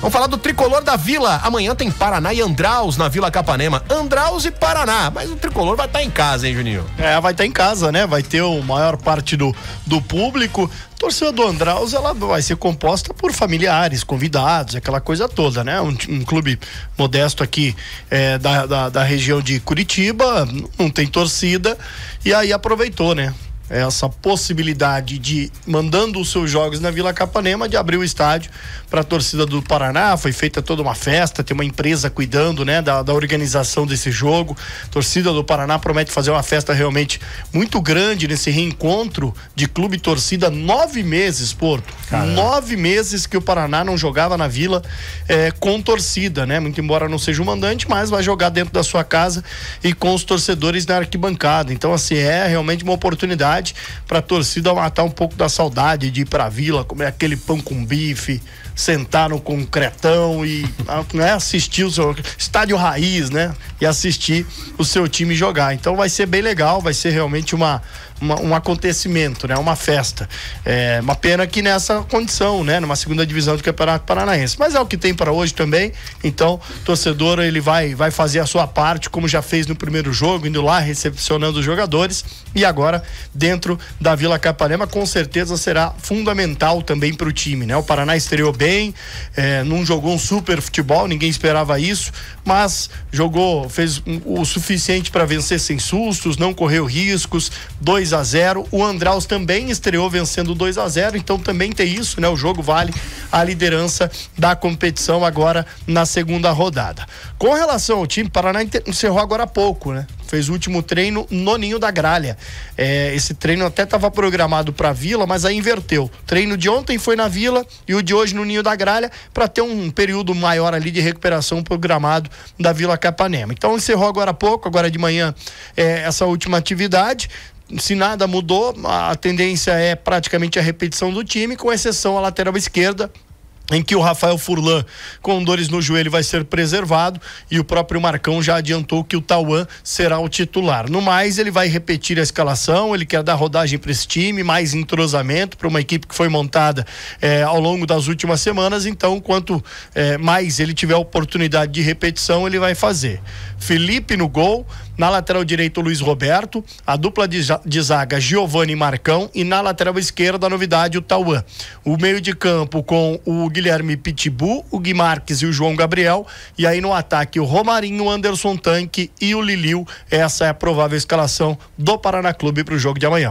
Vamos falar do tricolor da Vila. Amanhã tem Paraná e Andraus na Vila Capanema. Andraus e Paraná. Mas o tricolor vai estar tá em casa, hein, Juninho? É, vai estar tá em casa, né? Vai ter o maior parte do, do público. Torcida do Andraus, ela vai ser composta por familiares, convidados, aquela coisa toda, né? Um, um clube modesto aqui é, da, da, da região de Curitiba, não tem torcida, e aí aproveitou, né? essa possibilidade de, mandando os seus jogos na Vila Capanema, de abrir o estádio para a torcida do Paraná. Foi feita toda uma festa, tem uma empresa cuidando né, da, da organização desse jogo. A torcida do Paraná promete fazer uma festa realmente muito grande nesse reencontro de clube e torcida. Nove meses, Porto. Caramba. Nove meses que o Paraná não jogava na Vila é, com torcida, né? Muito embora não seja o mandante, mas vai jogar dentro da sua casa e com os torcedores na arquibancada. Então, assim, é realmente uma oportunidade para a torcida matar um pouco da saudade de ir para a vila, comer aquele pão com bife, sentar no concretão e ah, né, assistir o seu estádio raiz, né? E assistir o seu time jogar. Então vai ser bem legal, vai ser realmente uma uma, um acontecimento, né? Uma festa. É uma pena que nessa condição, né? Numa segunda divisão do Campeonato Paranaense. Mas é o que tem para hoje também. Então, torcedor, ele vai, vai fazer a sua parte, como já fez no primeiro jogo, indo lá, recepcionando os jogadores. E agora, dentro da Vila Caparema, com certeza será fundamental também para o time, né? O Paraná estreou bem, é, não jogou um super futebol, ninguém esperava isso, mas jogou, fez o suficiente para vencer sem sustos, não correu riscos, dois 2 a 0 O Andraus também estreou vencendo 2 a 0 Então também tem isso, né? O jogo vale a liderança da competição agora na segunda rodada. Com relação ao time, Paraná encerrou agora há pouco, né? Fez o último treino no Ninho da Gralha. É, esse treino até estava programado para Vila, mas aí inverteu. O treino de ontem foi na Vila e o de hoje no Ninho da Gralha para ter um período maior ali de recuperação programado da Vila Capanema. Então encerrou agora há pouco, agora de manhã, é, essa última atividade se nada mudou, a tendência é praticamente a repetição do time, com exceção à lateral esquerda, em que o Rafael Furlan, com dores no joelho, vai ser preservado e o próprio Marcão já adiantou que o Tauan será o titular. No mais, ele vai repetir a escalação, ele quer dar rodagem para esse time, mais entrosamento para uma equipe que foi montada eh, ao longo das últimas semanas. Então, quanto eh, mais ele tiver oportunidade de repetição, ele vai fazer. Felipe no gol, na lateral direita, Luiz Roberto. A dupla de zaga, Giovanni Marcão. E na lateral esquerda, a novidade, o Tauan. O meio de campo com o Guilherme Pitbull, o Guimarques e o João Gabriel. E aí no ataque, o Romarinho, o Anderson Tanque e o Liliu. Essa é a provável escalação do Paraná Clube para o jogo de amanhã.